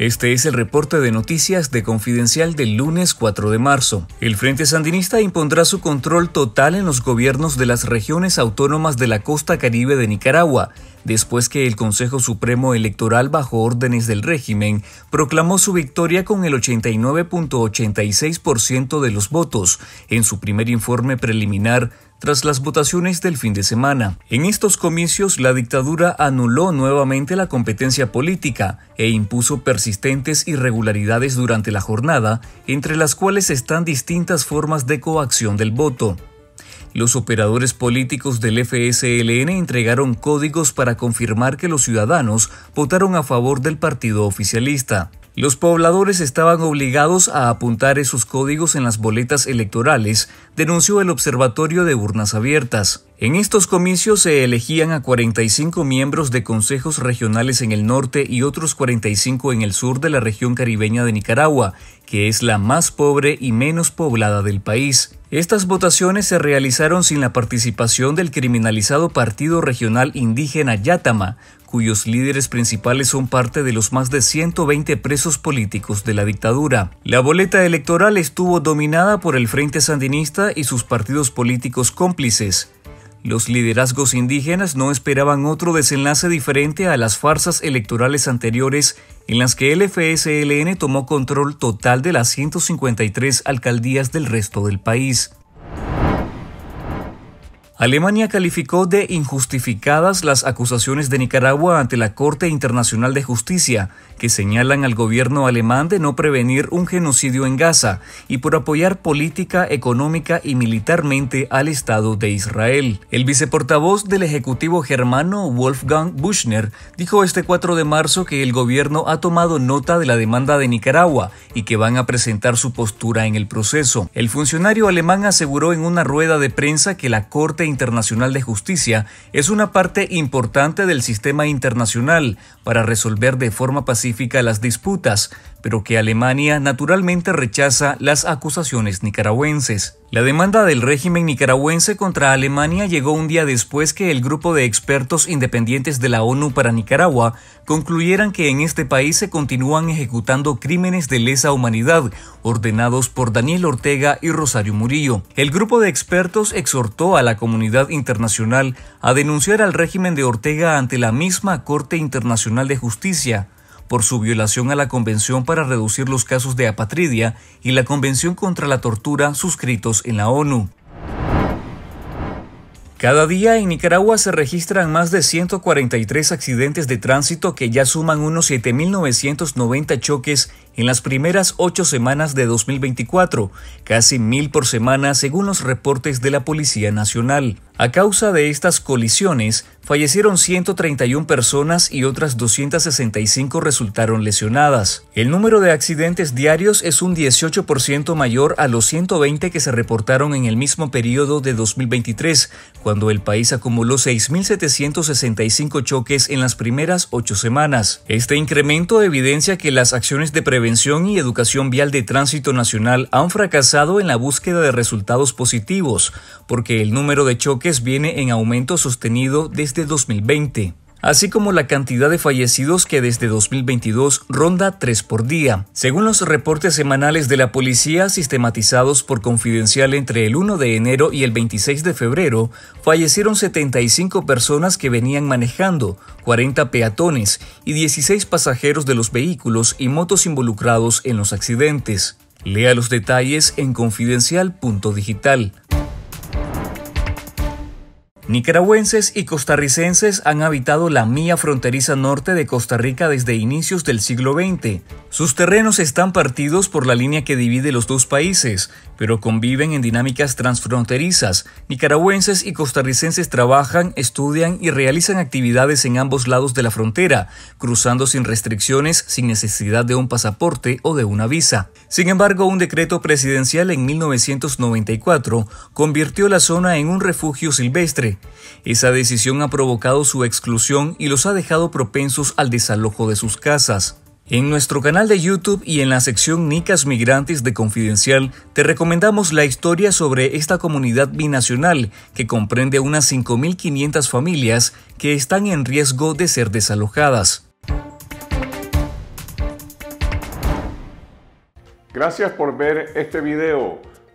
Este es el reporte de noticias de Confidencial del lunes 4 de marzo. El Frente Sandinista impondrá su control total en los gobiernos de las regiones autónomas de la costa caribe de Nicaragua, después que el Consejo Supremo Electoral bajo órdenes del régimen proclamó su victoria con el 89.86% de los votos en su primer informe preliminar tras las votaciones del fin de semana. En estos comicios, la dictadura anuló nuevamente la competencia política e impuso persistentes irregularidades durante la jornada, entre las cuales están distintas formas de coacción del voto. Los operadores políticos del FSLN entregaron códigos para confirmar que los ciudadanos votaron a favor del partido oficialista. Los pobladores estaban obligados a apuntar esos códigos en las boletas electorales, denunció el Observatorio de Urnas Abiertas. En estos comicios se elegían a 45 miembros de consejos regionales en el norte y otros 45 en el sur de la región caribeña de Nicaragua, que es la más pobre y menos poblada del país. Estas votaciones se realizaron sin la participación del criminalizado Partido Regional Indígena Yatama, cuyos líderes principales son parte de los más de 120 presos políticos de la dictadura. La boleta electoral estuvo dominada por el Frente Sandinista y sus partidos políticos cómplices, los liderazgos indígenas no esperaban otro desenlace diferente a las farsas electorales anteriores en las que el FSLN tomó control total de las 153 alcaldías del resto del país. Alemania calificó de injustificadas las acusaciones de Nicaragua ante la Corte Internacional de Justicia, que señalan al gobierno alemán de no prevenir un genocidio en Gaza y por apoyar política, económica y militarmente al Estado de Israel. El viceportavoz del Ejecutivo germano Wolfgang Buschner, dijo este 4 de marzo que el gobierno ha tomado nota de la demanda de Nicaragua y que van a presentar su postura en el proceso. El funcionario alemán aseguró en una rueda de prensa que la Corte Internacional de Justicia es una parte importante del sistema internacional para resolver de forma pacífica las disputas, pero que Alemania naturalmente rechaza las acusaciones nicaragüenses. La demanda del régimen nicaragüense contra Alemania llegó un día después que el grupo de expertos independientes de la ONU para Nicaragua concluyeran que en este país se continúan ejecutando crímenes de lesa humanidad ordenados por Daniel Ortega y Rosario Murillo. El grupo de expertos exhortó a la comunidad internacional a denunciar al régimen de Ortega ante la misma Corte Internacional de Justicia por su violación a la Convención para reducir los casos de apatridia y la Convención contra la tortura suscritos en la ONU. Cada día en Nicaragua se registran más de 143 accidentes de tránsito que ya suman unos 7.990 choques en las primeras ocho semanas de 2024, casi mil por semana según los reportes de la Policía Nacional. A causa de estas colisiones, fallecieron 131 personas y otras 265 resultaron lesionadas. El número de accidentes diarios es un 18% mayor a los 120 que se reportaron en el mismo periodo de 2023, cuando el país acumuló 6.765 choques en las primeras ocho semanas. Este incremento evidencia que las acciones de prevención y educación vial de tránsito nacional han fracasado en la búsqueda de resultados positivos, porque el número de choques viene en aumento sostenido desde 2020 así como la cantidad de fallecidos que desde 2022 ronda 3 por día. Según los reportes semanales de la policía sistematizados por Confidencial entre el 1 de enero y el 26 de febrero, fallecieron 75 personas que venían manejando, 40 peatones y 16 pasajeros de los vehículos y motos involucrados en los accidentes. Lea los detalles en confidencial.digital. Nicaragüenses y costarricenses han habitado la mía fronteriza norte de Costa Rica desde inicios del siglo XX. Sus terrenos están partidos por la línea que divide los dos países, pero conviven en dinámicas transfronterizas. Nicaragüenses y costarricenses trabajan, estudian y realizan actividades en ambos lados de la frontera, cruzando sin restricciones, sin necesidad de un pasaporte o de una visa. Sin embargo, un decreto presidencial en 1994 convirtió la zona en un refugio silvestre esa decisión ha provocado su exclusión y los ha dejado propensos al desalojo de sus casas. En nuestro canal de YouTube y en la sección Nicas Migrantes de Confidencial te recomendamos la historia sobre esta comunidad binacional que comprende unas 5.500 familias que están en riesgo de ser desalojadas. Gracias por ver este video.